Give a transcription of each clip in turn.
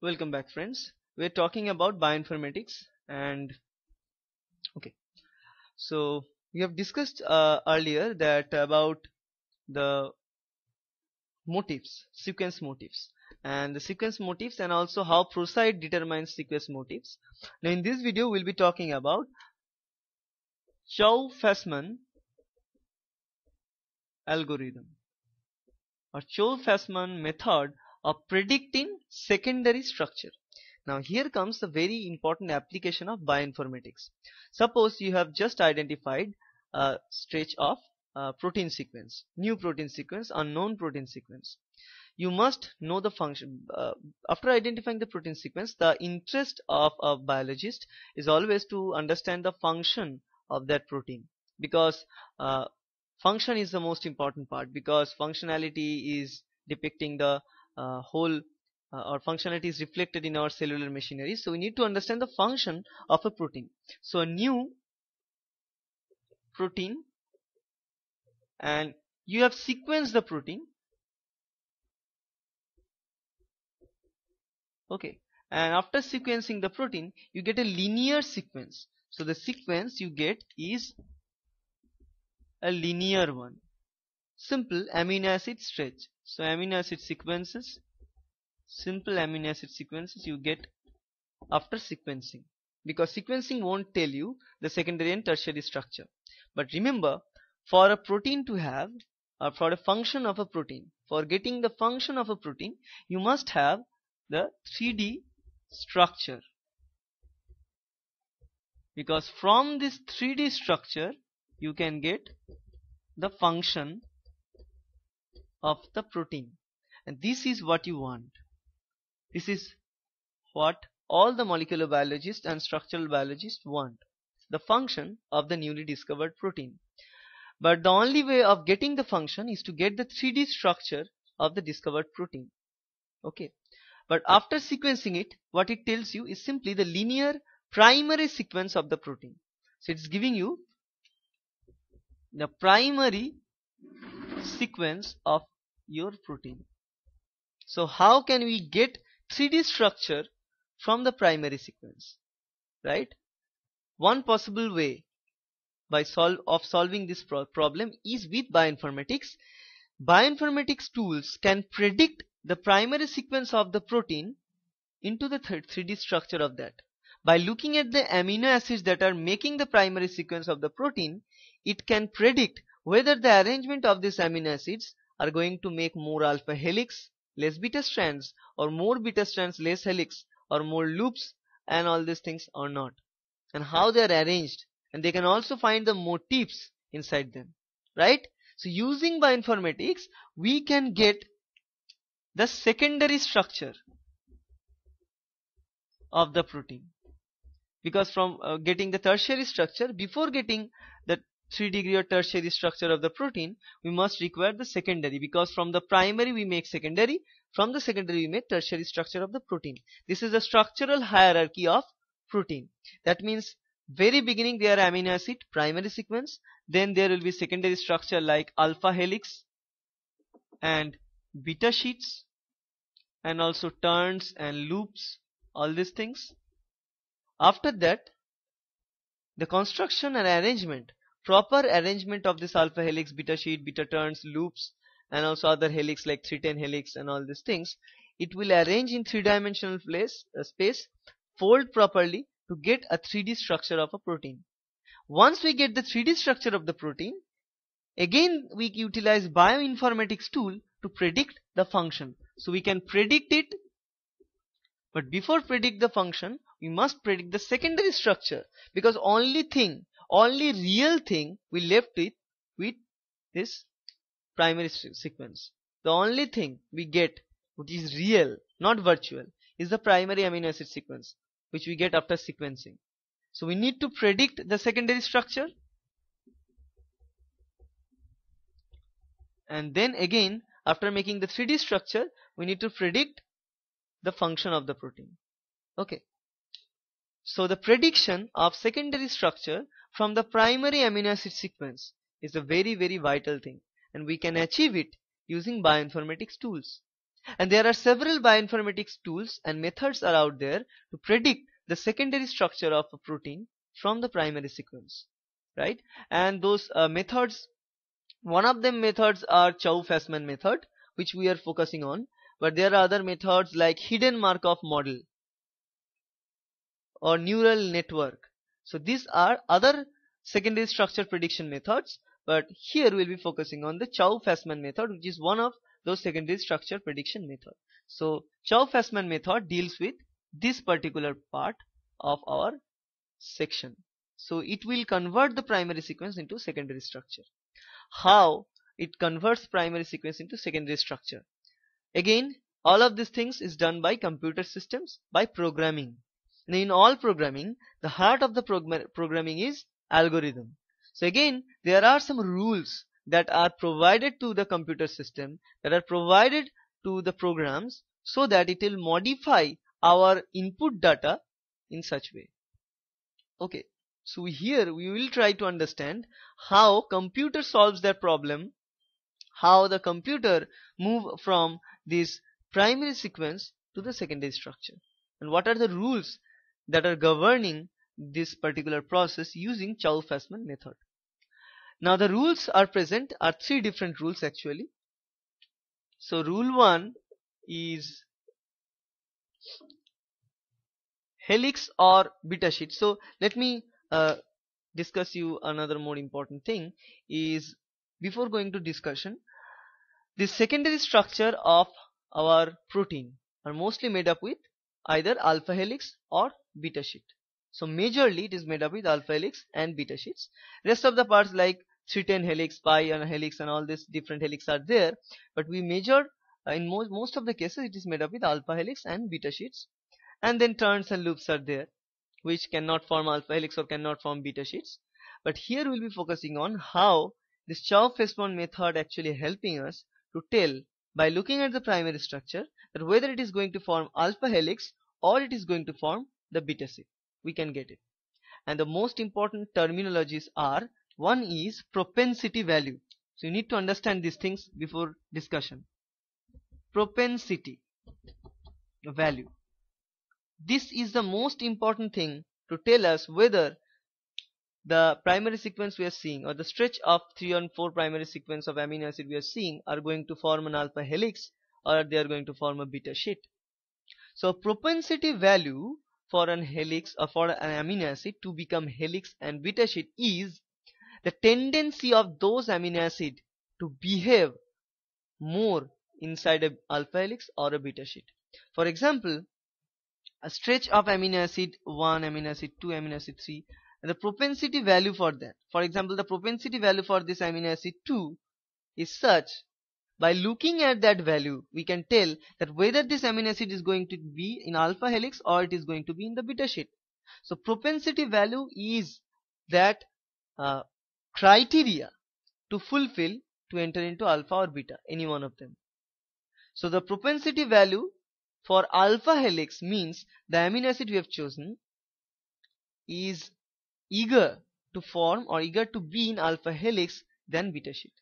welcome back friends we're talking about bioinformatics and okay so we have discussed uh, earlier that about the motifs sequence motifs and the sequence motifs and also how proside determines sequence motifs now in this video we'll be talking about Chow Fassman algorithm or Chow Fassman method of predicting secondary structure. Now here comes the very important application of bioinformatics. Suppose you have just identified a stretch of uh, protein sequence, new protein sequence, unknown protein sequence. You must know the function. Uh, after identifying the protein sequence, the interest of a biologist is always to understand the function of that protein because uh, function is the most important part because functionality is depicting the uh, whole uh, or functionality is reflected in our cellular machinery so we need to understand the function of a protein so a new protein and you have sequenced the protein okay and after sequencing the protein you get a linear sequence so the sequence you get is a linear one simple amino acid stretch so amino acid sequences simple amino acid sequences you get after sequencing because sequencing won't tell you the secondary and tertiary structure but remember for a protein to have or for a function of a protein for getting the function of a protein you must have the 3d structure because from this 3d structure you can get the function of the protein and this is what you want this is what all the molecular biologists and structural biologists want the function of the newly discovered protein but the only way of getting the function is to get the 3d structure of the discovered protein okay but after sequencing it what it tells you is simply the linear primary sequence of the protein so it's giving you the primary sequence of your protein. So how can we get 3D structure from the primary sequence, right? One possible way by of solving this pro problem is with bioinformatics. Bioinformatics tools can predict the primary sequence of the protein into the 3D structure of that. By looking at the amino acids that are making the primary sequence of the protein, it can predict whether the arrangement of these amino acids are going to make more alpha helix less beta strands or more beta strands less helix or more loops and all these things or not and how they are arranged and they can also find the motifs inside them right so using bioinformatics we can get the secondary structure of the protein because from uh, getting the tertiary structure before getting 3 degree or tertiary structure of the protein, we must require the secondary because from the primary we make secondary, from the secondary we make tertiary structure of the protein. This is the structural hierarchy of protein. That means very beginning there are amino acid primary sequence, then there will be secondary structure like alpha helix and beta sheets and also turns and loops, all these things. After that, the construction and arrangement proper arrangement of this alpha helix, beta sheet, beta turns, loops and also other helix like 310 helix and all these things, it will arrange in three-dimensional place uh, space, fold properly to get a 3D structure of a protein. Once we get the 3D structure of the protein, again we utilize bioinformatics tool to predict the function. So we can predict it, but before predict the function, we must predict the secondary structure because only thing only real thing we left with with is primary sequence the only thing we get which is real not virtual is the primary amino acid sequence which we get after sequencing so we need to predict the secondary structure and then again after making the 3D structure we need to predict the function of the protein okay so the prediction of secondary structure from the primary amino acid sequence is a very very vital thing and we can achieve it using bioinformatics tools. And there are several bioinformatics tools and methods are out there to predict the secondary structure of a protein from the primary sequence right and those uh, methods one of them methods are chow fassman method which we are focusing on but there are other methods like hidden markov model or neural network so these are other secondary structure prediction methods but here we'll be focusing on the Chow-Fassman method which is one of those secondary structure prediction methods. So Chow-Fassman method deals with this particular part of our section. So it will convert the primary sequence into secondary structure. How it converts primary sequence into secondary structure. Again all of these things is done by computer systems by programming. Now, in all programming, the heart of the programming is algorithm. So again, there are some rules that are provided to the computer system, that are provided to the programs so that it will modify our input data in such way. Okay, so here we will try to understand how computer solves their problem, how the computer move from this primary sequence to the secondary structure and what are the rules that are governing this particular process using Chow-Fastman method. Now the rules are present are three different rules actually. So rule 1 is helix or beta sheet. So let me uh, discuss you another more important thing is before going to discussion the secondary structure of our protein are mostly made up with either alpha helix or beta sheet. So majorly it is made up with alpha helix and beta sheets. Rest of the parts like 310 helix, pi and helix and all these different helix are there. But we major uh, in most, most of the cases it is made up with alpha helix and beta sheets. And then turns and loops are there which cannot form alpha helix or cannot form beta sheets. But here we'll be focusing on how this chow Fesmon method actually helping us to tell by looking at the primary structure that whether it is going to form alpha helix or it is going to form the beta sheet. we can get it and the most important terminologies are one is propensity value so you need to understand these things before discussion propensity value this is the most important thing to tell us whether the primary sequence we are seeing or the stretch of 3 and 4 primary sequence of amino acid we are seeing are going to form an alpha helix or they are going to form a beta sheet. So propensity value for an helix or uh, for an amino acid to become helix and beta sheet is the tendency of those amino acid to behave more inside a alpha helix or a beta sheet. For example, a stretch of amino acid 1 amino acid 2 amino acid 3 and the propensity value for that for example the propensity value for this amino acid 2 is such by looking at that value, we can tell that whether this amino acid is going to be in alpha helix or it is going to be in the beta sheet. So propensity value is that uh, criteria to fulfill to enter into alpha or beta, any one of them. So the propensity value for alpha helix means the amino acid we have chosen is eager to form or eager to be in alpha helix than beta sheet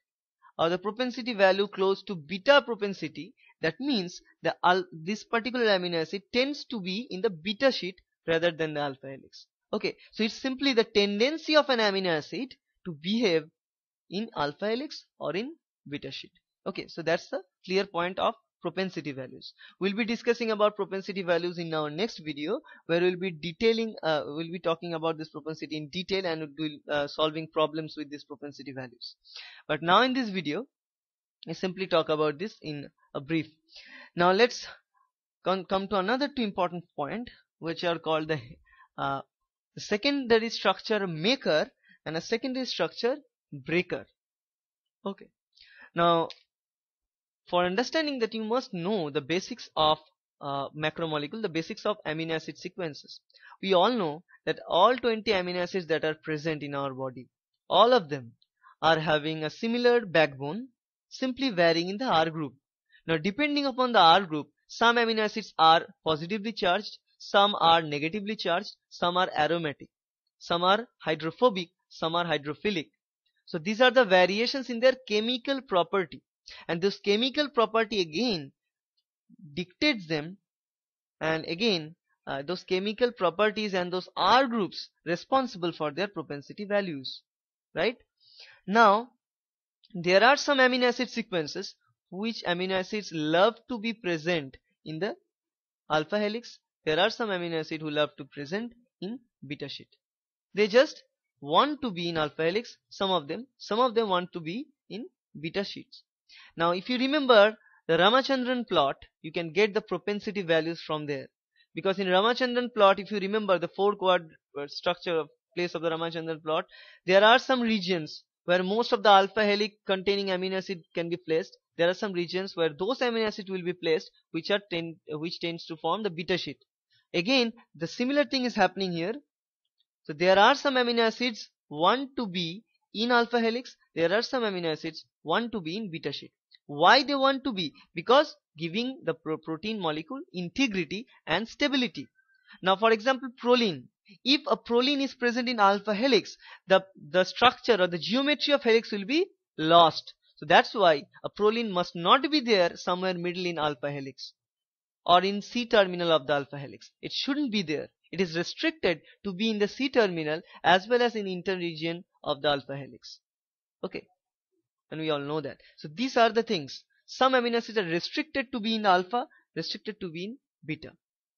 or the propensity value close to beta propensity that means the this particular amino acid tends to be in the beta sheet rather than the alpha helix okay so it's simply the tendency of an amino acid to behave in alpha helix or in beta sheet okay so that's the clear point of propensity values. We'll be discussing about propensity values in our next video where we'll be detailing, uh, we'll be talking about this propensity in detail and we'll uh, solving problems with these propensity values. But now in this video, we simply talk about this in a brief. Now let's come to another two important point which are called the uh, secondary structure maker and a secondary structure breaker. Okay. Now for understanding that you must know the basics of uh, macromolecule, the basics of amino acid sequences. We all know that all 20 amino acids that are present in our body, all of them are having a similar backbone, simply varying in the R group. Now depending upon the R group, some amino acids are positively charged, some are negatively charged, some are aromatic, some are hydrophobic, some are hydrophilic. So these are the variations in their chemical property and this chemical property again dictates them and again uh, those chemical properties and those R groups responsible for their propensity values right now there are some amino acid sequences which amino acids love to be present in the alpha helix there are some amino acid who love to present in beta sheet they just want to be in alpha helix some of them some of them want to be in beta sheets now if you remember the Ramachandran plot, you can get the propensity values from there. Because in Ramachandran plot, if you remember the four quadrant uh, structure of place of the Ramachandran plot, there are some regions where most of the alpha helix containing amino acid can be placed. There are some regions where those amino acid will be placed which are tend, uh, which tends to form the beta sheet. Again, the similar thing is happening here. So there are some amino acids 1 to B in alpha helix there are some amino acids want to be in beta sheet why they want to be because giving the pro protein molecule integrity and stability now for example proline if a proline is present in alpha helix the the structure or the geometry of helix will be lost so that's why a proline must not be there somewhere middle in alpha helix or in c terminal of the alpha helix it shouldn't be there it is restricted to be in the c terminal as well as in inter region of the alpha helix okay and we all know that so these are the things some amino acids are restricted to be in alpha restricted to be in beta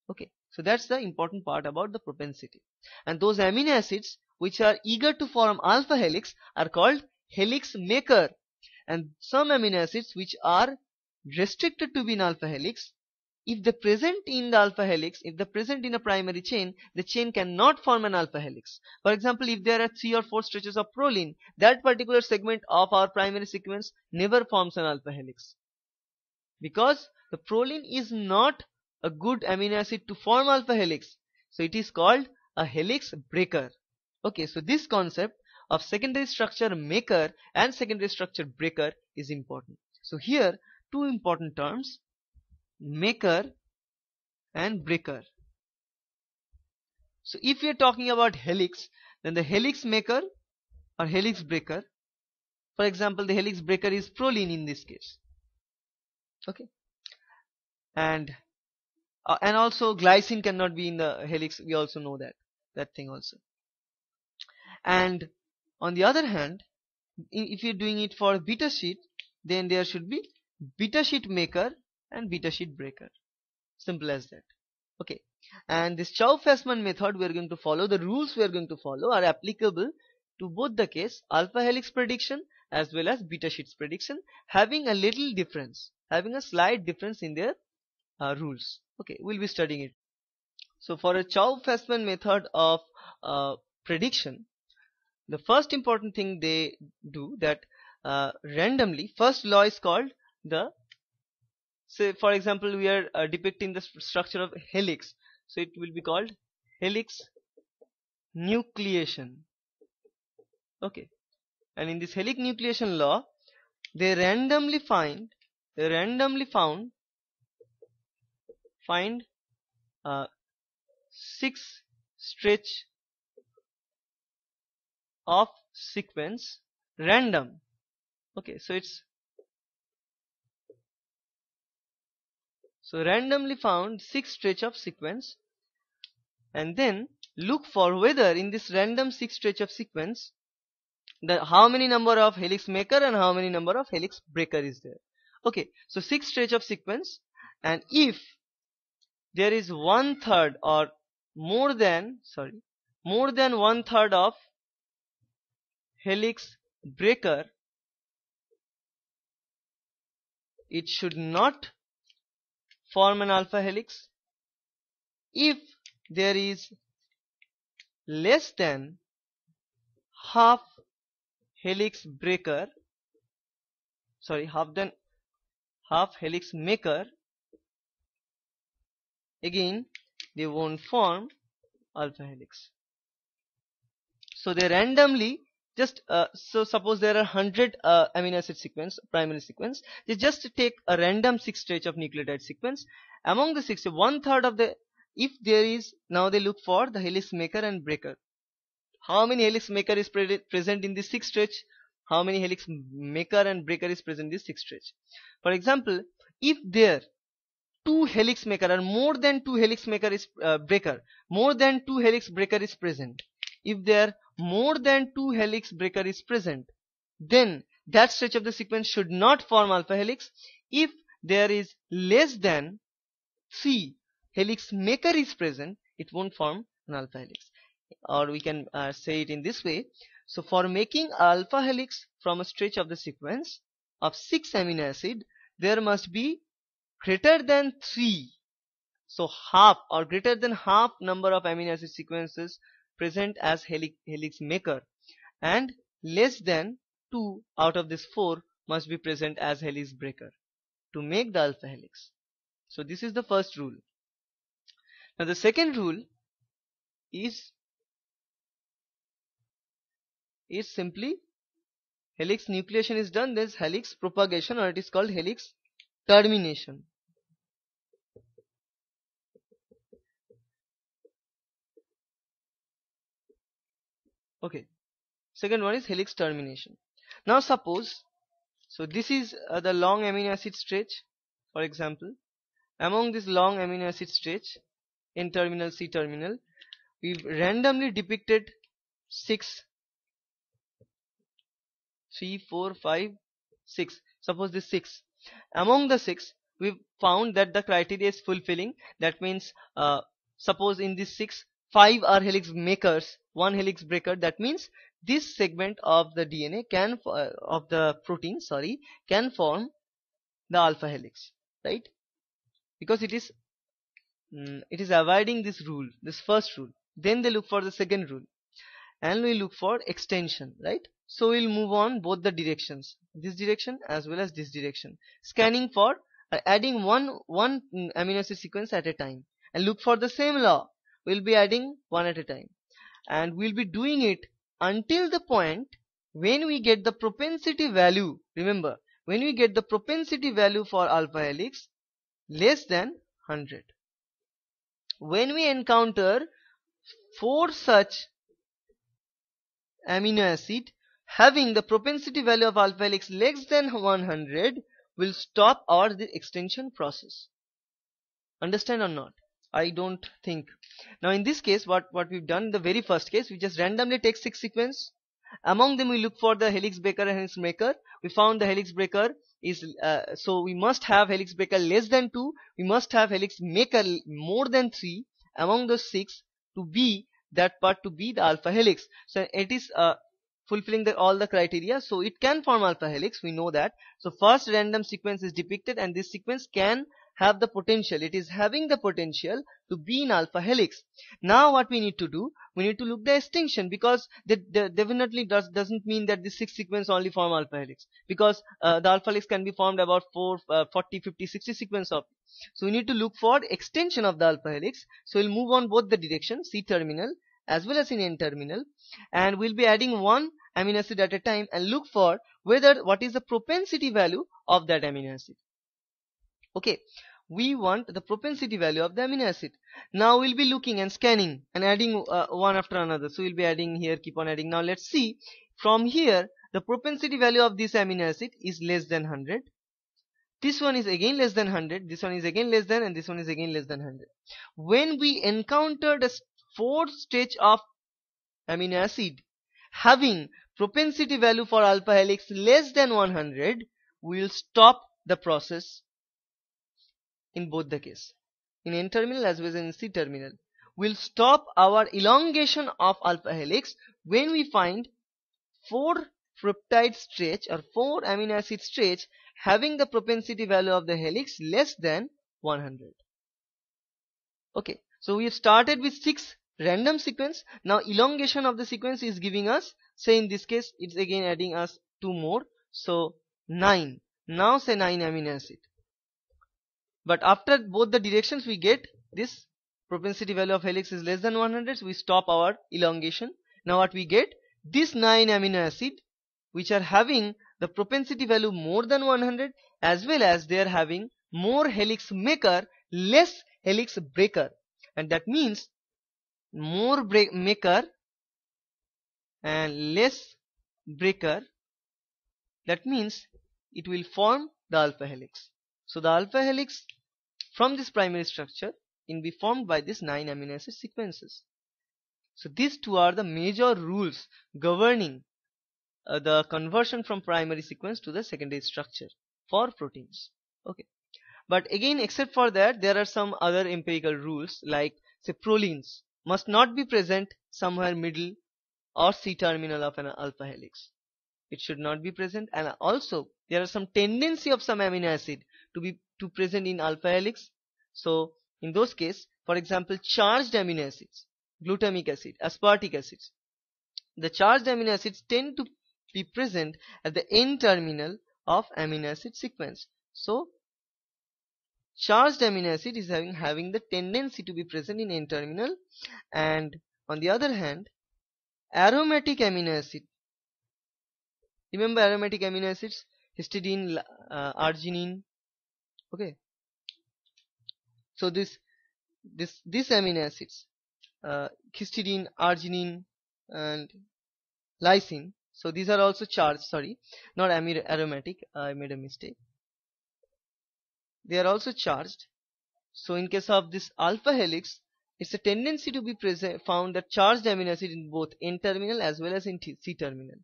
okay so that's the important part about the propensity and those amino acids which are eager to form alpha helix are called helix maker and some amino acids which are restricted to be in alpha helix if they present in the alpha helix, if they present in a primary chain, the chain cannot form an alpha helix. For example, if there are three or four stretches of proline, that particular segment of our primary sequence never forms an alpha helix. Because the proline is not a good amino acid to form alpha helix. So it is called a helix breaker. Okay, so this concept of secondary structure maker and secondary structure breaker is important. So here two important terms maker and breaker so if we are talking about helix then the helix maker or helix breaker for example the helix breaker is proline in this case okay and uh, and also glycine cannot be in the helix we also know that that thing also and on the other hand if you're doing it for beta sheet then there should be beta sheet maker and beta sheet breaker simple as that okay and this chow fassman method we are going to follow the rules we are going to follow are applicable to both the case alpha helix prediction as well as beta sheets prediction having a little difference having a slight difference in their uh, rules okay we'll be studying it so for a chow fassman method of uh, prediction the first important thing they do that uh, randomly first law is called the say for example we are uh, depicting the st structure of helix so it will be called helix nucleation okay and in this helix nucleation law they randomly find they randomly found find uh, six stretch of sequence random okay so it's So randomly found six stretch of sequence and then look for whether in this random six stretch of sequence the how many number of helix maker and how many number of helix breaker is there. Okay, so six stretch of sequence and if there is one third or more than sorry more than one third of helix breaker it should not form an alpha helix if there is less than half helix breaker sorry half then half helix maker again they won't form alpha helix so they randomly just uh, so suppose there are 100 uh, amino acid sequence primary sequence they just take a random six stretch of nucleotide sequence among the six one third of the if there is now they look for the helix maker and breaker how many helix maker is pre present in this six stretch? how many helix maker and breaker is present in this six stretch? for example if there two helix maker or more than two helix maker is uh, breaker more than two helix breaker is present if there more than two helix breaker is present then that stretch of the sequence should not form alpha helix if there is less than three helix maker is present it won't form an alpha helix or we can uh, say it in this way so for making alpha helix from a stretch of the sequence of six amino acid there must be greater than three so half or greater than half number of amino acid sequences present as helix, helix maker and less than 2 out of this 4 must be present as helix breaker to make the alpha helix. So this is the first rule. Now the second rule is is simply helix nucleation is done This helix propagation or it is called helix termination okay second one is helix termination now suppose so this is uh, the long amino acid stretch for example among this long amino acid stretch N terminal C terminal we've randomly depicted 6 3 4 5 6 suppose this 6 among the 6 we've found that the criteria is fulfilling that means uh, suppose in these 6 5 are helix makers one helix breaker that means this segment of the DNA can uh, of the protein sorry can form the alpha helix right because it is mm, it is avoiding this rule this first rule then they look for the second rule and we look for extension right so we'll move on both the directions this direction as well as this direction scanning for uh, adding one one mm, amino acid sequence at a time and look for the same law we'll be adding one at a time and we'll be doing it until the point when we get the propensity value remember when we get the propensity value for alpha helix less than 100 when we encounter four such amino acid having the propensity value of alpha helix less than 100 will stop our the extension process understand or not I don't think. Now in this case what, what we've done in the very first case we just randomly take six sequence. Among them we look for the helix breaker and helix maker. We found the helix breaker is uh, so we must have helix breaker less than 2. We must have helix maker more than 3 among those 6 to be that part to be the alpha helix. So it is uh, fulfilling the, all the criteria so it can form alpha helix we know that so first random sequence is depicted and this sequence can have the potential. It is having the potential to be in alpha helix. Now what we need to do, we need to look the extinction because that definitely does, doesn't mean that the six sequence only form alpha helix because uh, the alpha helix can be formed about 4, uh, 40, 50, 60 sequence of. So we need to look for extension of the alpha helix. So we'll move on both the direction C terminal as well as in N terminal and we'll be adding one amino acid at a time and look for whether what is the propensity value of that amino acid okay we want the propensity value of the amino acid now we'll be looking and scanning and adding uh, one after another so we'll be adding here keep on adding now let's see from here the propensity value of this amino acid is less than 100 this one is again less than 100 this one is again less than and this one is again less than 100 when we encountered a fourth stretch of amino acid having propensity value for alpha helix less than 100 we will stop the process in both the case in N terminal as well as in C terminal will stop our elongation of alpha helix when we find four peptide stretch or four amino acid stretch having the propensity value of the helix less than 100 okay so we have started with six random sequence now elongation of the sequence is giving us say in this case it's again adding us two more so nine now say nine amino acid but after both the directions we get this propensity value of helix is less than 100 so we stop our elongation now what we get these 9 amino acid which are having the propensity value more than 100 as well as they are having more helix maker less helix breaker and that means more break maker and less breaker that means it will form the alpha helix so the alpha helix from this primary structure can be formed by these 9 amino acid sequences. So these two are the major rules governing uh, the conversion from primary sequence to the secondary structure for proteins. Okay. But again except for that there are some other empirical rules like say prolines must not be present somewhere middle or C terminal of an alpha helix. It should not be present and also there are some tendency of some amino acid to be to present in alpha helix so in those case for example charged amino acids glutamic acid aspartic acids the charged amino acids tend to be present at the end terminal of amino acid sequence so charged amino acid is having having the tendency to be present in end terminal and on the other hand aromatic amino acid remember aromatic amino acids histidine uh, arginine okay so this this these amino acids uh, histidine arginine and lysine so these are also charged sorry not aromatic I made a mistake they are also charged so in case of this alpha helix it's a tendency to be present found that charged amino acid in both N terminal as well as in c terminal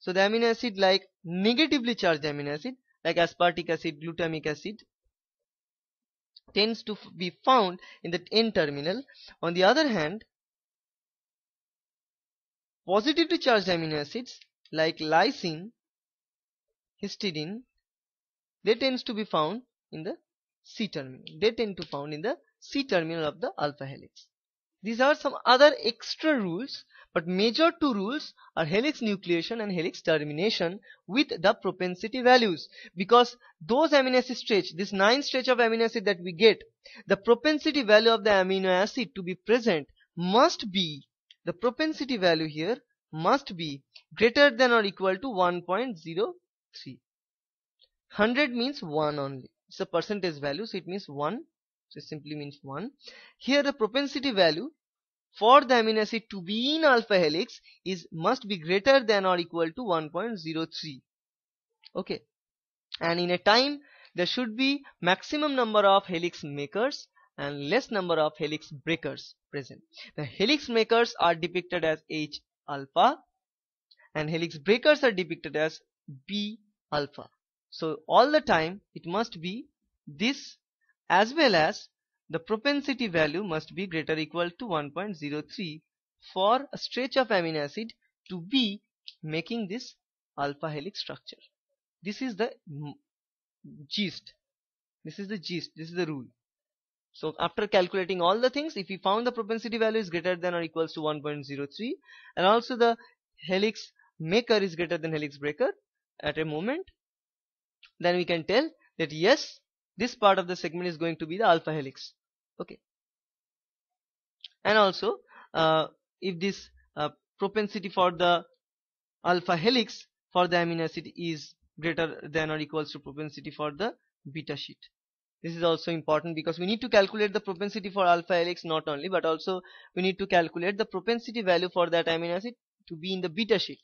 so the amino acid like negatively charged amino acid like aspartic acid glutamic acid tends to be found in the N terminal. On the other hand, positively charged amino acids like lysine, histidine, they tends to be found in the C terminal. They tend to found in the C terminal of the alpha helix. These are some other extra rules but major two rules are helix nucleation and helix termination with the propensity values because those amino acid stretch, this 9 stretch of amino acid that we get, the propensity value of the amino acid to be present must be, the propensity value here must be greater than or equal to 1.03. 100 means 1 only. It's a percentage value so it means 1 so it simply means 1 here the propensity value for the amino acid to be in alpha helix is must be greater than or equal to 1.03 okay and in a time there should be maximum number of helix makers and less number of helix breakers present the helix makers are depicted as h alpha and helix breakers are depicted as b alpha so all the time it must be this as well as the propensity value must be greater equal to 1.03 for a stretch of amino acid to be making this alpha helix structure. This is the gist. This is the gist. This is the rule. So after calculating all the things, if we found the propensity value is greater than or equals to 1.03 and also the helix maker is greater than helix breaker at a moment, then we can tell that yes, this part of the segment is going to be the alpha helix okay and also uh, if this uh, propensity for the alpha helix for the amino acid is greater than or equals to propensity for the beta sheet this is also important because we need to calculate the propensity for alpha helix not only but also we need to calculate the propensity value for that amino acid to be in the beta sheet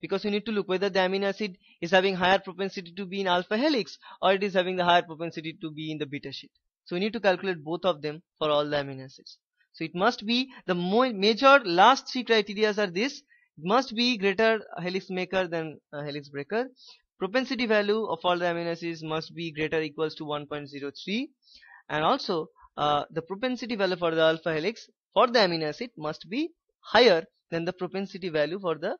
because we need to look whether the amino acid is having higher propensity to be in alpha helix or it is having the higher propensity to be in the beta sheet so we need to calculate both of them for all the amino acids. So it must be the major last three criteria are this. It must be greater helix maker than uh, helix breaker. Propensity value of all the amino acids must be greater equals to 1.03 and also uh, the propensity value for the alpha helix for the amino acid must be higher than the propensity value for the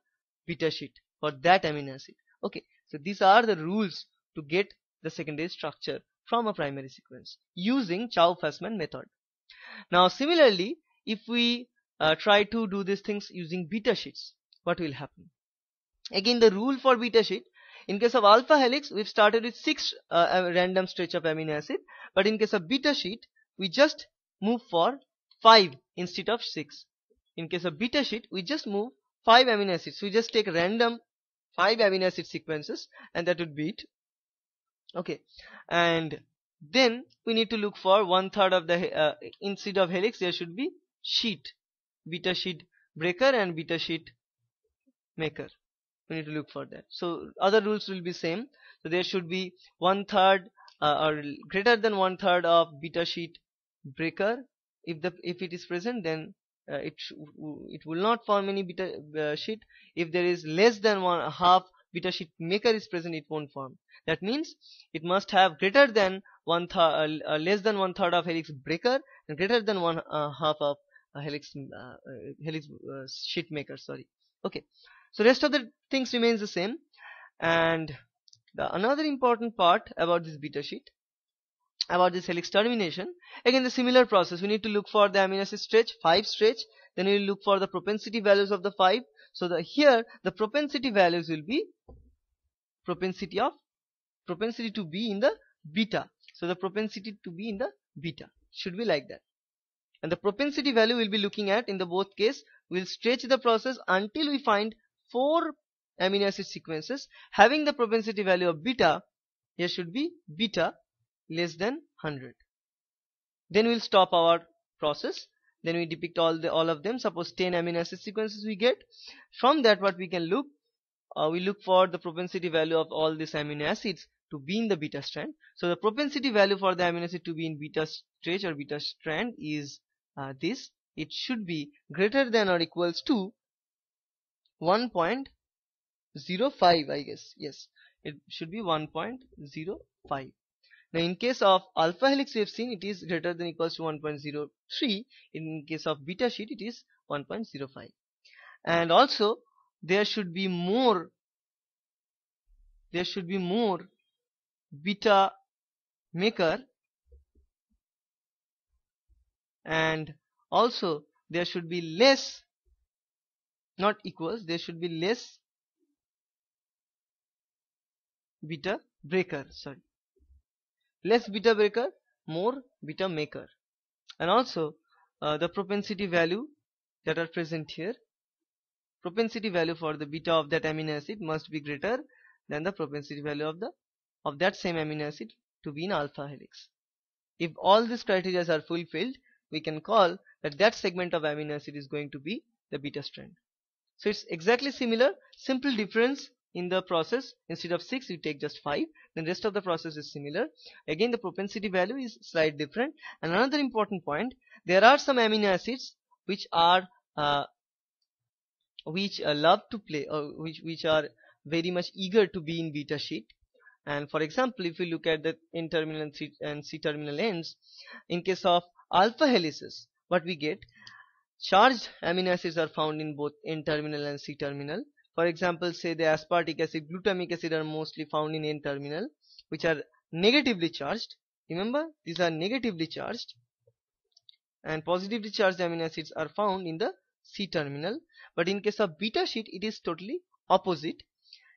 beta sheet for that amino acid. Okay, so these are the rules to get the secondary structure from a primary sequence using Chow-Fussman method. Now similarly, if we uh, try to do these things using beta sheets, what will happen? Again, the rule for beta sheet, in case of alpha helix, we've started with six uh, random stretch of amino acid, but in case of beta sheet, we just move for five instead of six. In case of beta sheet, we just move five amino acids. We just take random five amino acid sequences, and that would be it okay and then we need to look for one third of the uh, instead of helix there should be sheet beta sheet breaker and beta sheet maker we need to look for that so other rules will be same so there should be one third uh, or greater than one third of beta sheet breaker if the if it is present then uh, it it will not form any beta uh, sheet if there is less than one half beta sheet maker is present it won't form that means it must have greater than one third uh, uh, less than one third of helix breaker and greater than one uh, half of uh, helix uh, helix sheet maker sorry okay so rest of the things remains the same and the another important part about this beta sheet about this helix termination again the similar process we need to look for the amino acid stretch 5 stretch then we will look for the propensity values of the 5 so the here the propensity values will be propensity of propensity to be in the beta. So the propensity to be in the beta should be like that. And the propensity value we'll be looking at in the both case will stretch the process until we find four amino acid sequences having the propensity value of beta here should be beta less than 100 then we'll stop our process then we depict all the all of them suppose 10 amino acid sequences we get from that what we can look uh, we look for the propensity value of all these amino acids to be in the beta strand so the propensity value for the amino acid to be in beta stretch or beta strand is uh, this it should be greater than or equals to 1.05 I guess yes it should be 1.05 now in case of alpha helix we have seen it is greater than equals to 1.03 in case of beta sheet it is 1.05 and also there should be more there should be more beta maker and also there should be less not equals there should be less beta breaker sorry less beta breaker more beta maker and also uh, the propensity value that are present here propensity value for the beta of that amino acid must be greater than the propensity value of the of that same amino acid to be in alpha helix if all these criteria are fulfilled we can call that that segment of amino acid is going to be the beta strand so it's exactly similar simple difference in the process instead of 6 you take just 5 then rest of the process is similar again the propensity value is slightly different and another important point there are some amino acids which are uh, which uh, love to play or uh, which which are very much eager to be in beta sheet and for example if we look at the n terminal and c, and c terminal ends in case of alpha helices what we get charged amino acids are found in both n terminal and c terminal for example say the aspartic acid glutamic acid are mostly found in n terminal which are negatively charged remember these are negatively charged and positively charged amino acids are found in the c terminal but in case of beta sheet it is totally opposite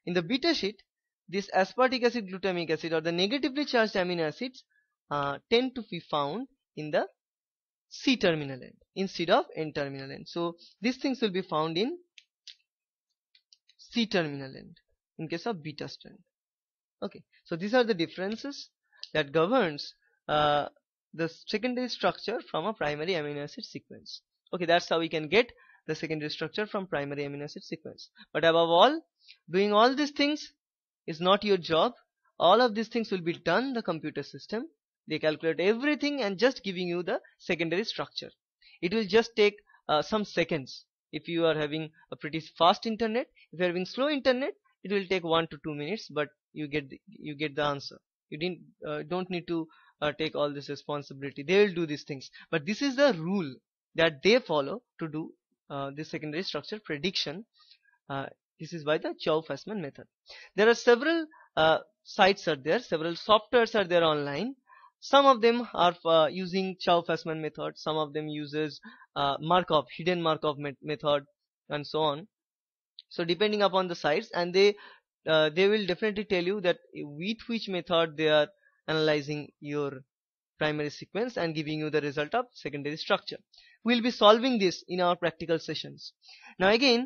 in the beta sheet this aspartic acid glutamic acid or the negatively charged amino acids uh, tend to be found in the C terminal end instead of N terminal end. So these things will be found in C terminal end in case of beta strand. Okay, so these are the differences that governs uh, the secondary structure from a primary amino acid sequence. Okay, that's how we can get the secondary structure from primary amino acid sequence. But above all, doing all these things is not your job. All of these things will be done the computer system. They calculate everything and just giving you the secondary structure. It will just take uh, some seconds if you are having a pretty fast internet if you are having slow internet it will take one to two minutes but you get the, you get the answer you didn't uh, don't need to uh, take all this responsibility they will do these things but this is the rule that they follow to do uh, secondary structure prediction uh, this is by the Chow Fassman method there are several uh, sites are there several softwares are there online some of them are uh, using Chow Fassman method some of them uses uh, Markov hidden Markov met method and so on so depending upon the sites and they uh, they will definitely tell you that with which method they are analyzing your primary sequence and giving you the result of secondary structure we'll be solving this in our practical sessions now again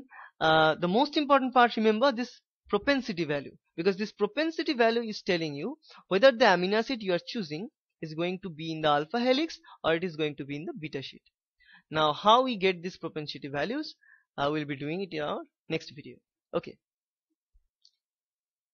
uh, the most important part remember this propensity value because this propensity value is telling you whether the amino acid you are choosing is going to be in the alpha helix or it is going to be in the beta sheet now how we get these propensity values I uh, will be doing it in our next video okay